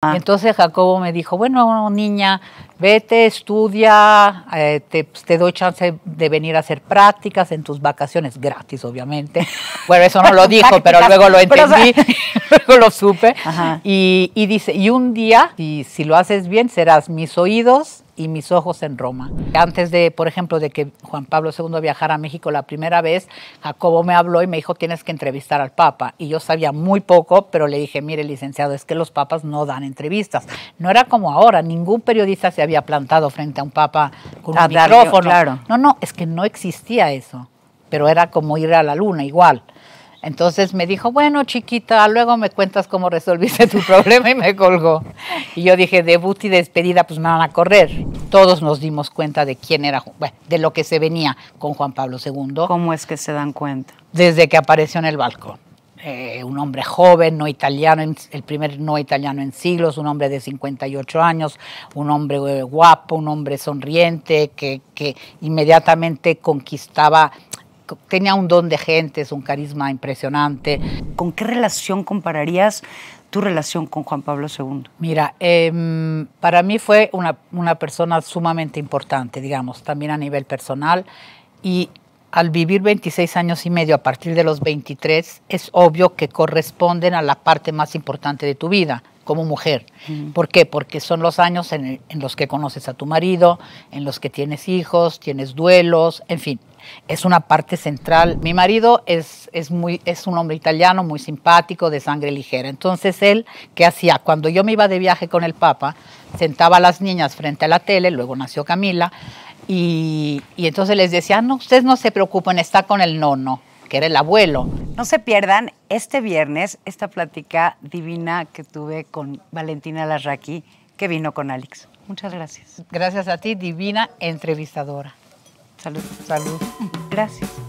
Ah. Entonces Jacobo me dijo, bueno, niña, vete, estudia, eh, te, pues, te, doy chance de venir a hacer prácticas en tus vacaciones, gratis, obviamente. Bueno, eso no lo dijo, pero luego lo entendí lo supe. Y, dice, y un día, y si lo haces bien, serás mis oídos y mis ojos en Roma. Antes de, por ejemplo, de que Juan Pablo II viajara a México la primera vez, Jacobo me habló y me dijo, tienes que entrevistar al Papa. Y yo sabía muy poco, pero le dije, mire, licenciado, es que los papas no dan entrevistas. No era como ahora, ningún periodista se había plantado frente a un papa con un micrófono. claro. No, no, es que no existía eso, pero era como ir a la luna igual. Entonces me dijo, bueno, chiquita, luego me cuentas cómo resolviste tu problema y me colgó. Y yo dije, debut y despedida, pues me van a correr. Todos nos dimos cuenta de quién era, de lo que se venía con Juan Pablo II. ¿Cómo es que se dan cuenta? Desde que apareció en el balcón. Eh, un hombre joven, no italiano, el primer no italiano en siglos, un hombre de 58 años, un hombre eh, guapo, un hombre sonriente, que, que inmediatamente conquistaba tenía un don de gentes, un carisma impresionante. ¿Con qué relación compararías tu relación con Juan Pablo II? Mira, em, para mí fue una, persona sumamente importante, digamos, también a nivel personal. Y al vivir 26 años y medio a partir de los 23, es obvio que corresponden a la parte más importante de tu vida como mujer. ¿Por qué? Porque son los años en los que conoces a tu marido, en los que tienes hijos, tienes duelos, en fin es una parte central. Mi marido es, es, un hombre italiano muy simpático, de sangre ligera. Entonces él, ¿qué hacía? Cuando yo me iba de viaje con el Papa, sentaba a las niñas frente a la tele, luego nació Camila, y, y entonces les decía, ah, no, ustedes no se preocupen, está con el nono que era el abuelo. No se pierdan este viernes esta plática divina que tuve con Valentina Larraqui, que vino con Alex. Muchas gracias. Gracias a ti, divina entrevistadora. Salud. Salud. Gracias.